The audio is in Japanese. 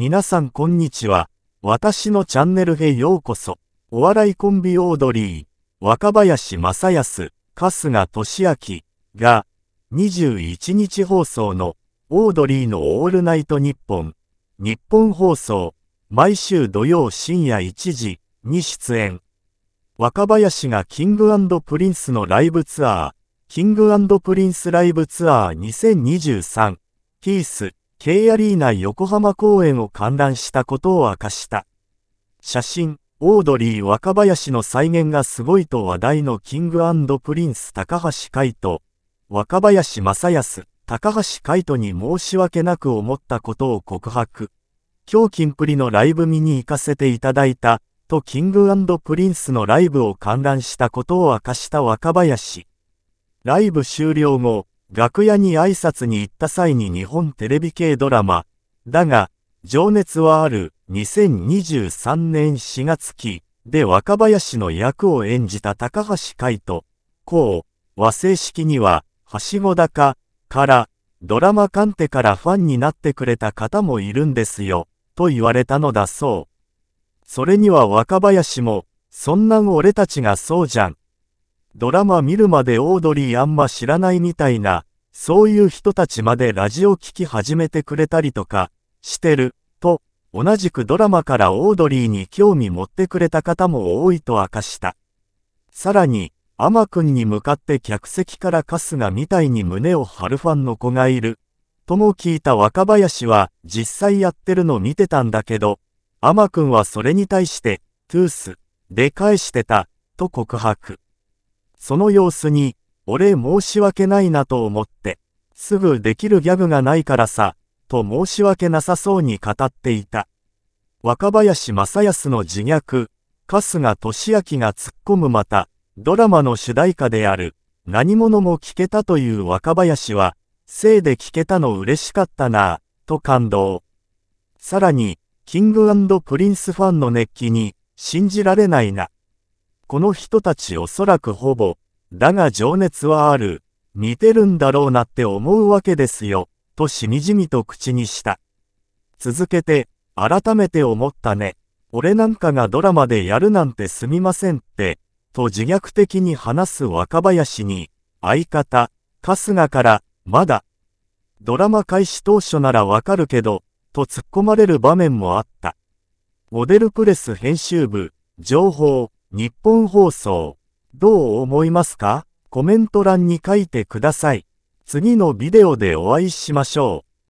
皆さんこんにちは。私のチャンネルへようこそ。お笑いコンビオードリー、若林正康、春日俊明が、21日放送の、オードリーのオールナイト日本、日本放送、毎週土曜深夜1時に出演。若林がキングプリンスのライブツアー、キングプリンスライブツアー2023、ピース、K アリーナ横浜公演を観覧したことを明かした。写真、オードリー若林の再現がすごいと話題のキングプリンス高橋海人、若林正康、高橋海人に申し訳なく思ったことを告白。今日キンプリのライブ見に行かせていただいた、とキングプリンスのライブを観覧したことを明かした若林。ライブ終了後、楽屋に挨拶に行った際に日本テレビ系ドラマ、だが、情熱はある2023年4月期で若林の役を演じた高橋海人、こう、和正式には、はしごだか、から、ドラマ鑑定からファンになってくれた方もいるんですよ、と言われたのだそう。それには若林も、そんなん俺たちがそうじゃん、ドラマ見るまでオードリーあんま知らないみたいな、そういう人たちまでラジオ聞き始めてくれたりとか、してる、と、同じくドラマからオードリーに興味持ってくれた方も多いと明かした。さらに、アマくんに向かって客席から春日みたいに胸を張るファンの子がいる。とも聞いた若林は、実際やってるの見てたんだけど、アマくんはそれに対して、トゥース、で返してた、と告白。その様子に、俺申し訳ないなと思って、すぐできるギャグがないからさ、と申し訳なさそうに語っていた。若林正康の自虐、春日俊明が突っ込むまた、ドラマの主題歌である、何者も聞けたという若林は、せいで聞けたの嬉しかったなぁ、と感動。さらに、キングプリンスファンの熱気に、信じられないな。この人たちおそらくほぼ、だが情熱はある、似てるんだろうなって思うわけですよ、としみじみと口にした。続けて、改めて思ったね。俺なんかがドラマでやるなんてすみませんって、と自虐的に話す若林に、相方、春日から、まだ、ドラマ開始当初ならわかるけど、と突っ込まれる場面もあった。モデルプレス編集部、情報、日本放送、どう思いますかコメント欄に書いてください。次のビデオでお会いしましょう。